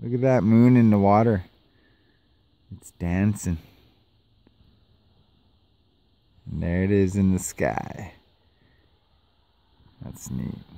Look at that moon in the water. It's dancing. And there it is in the sky. That's neat.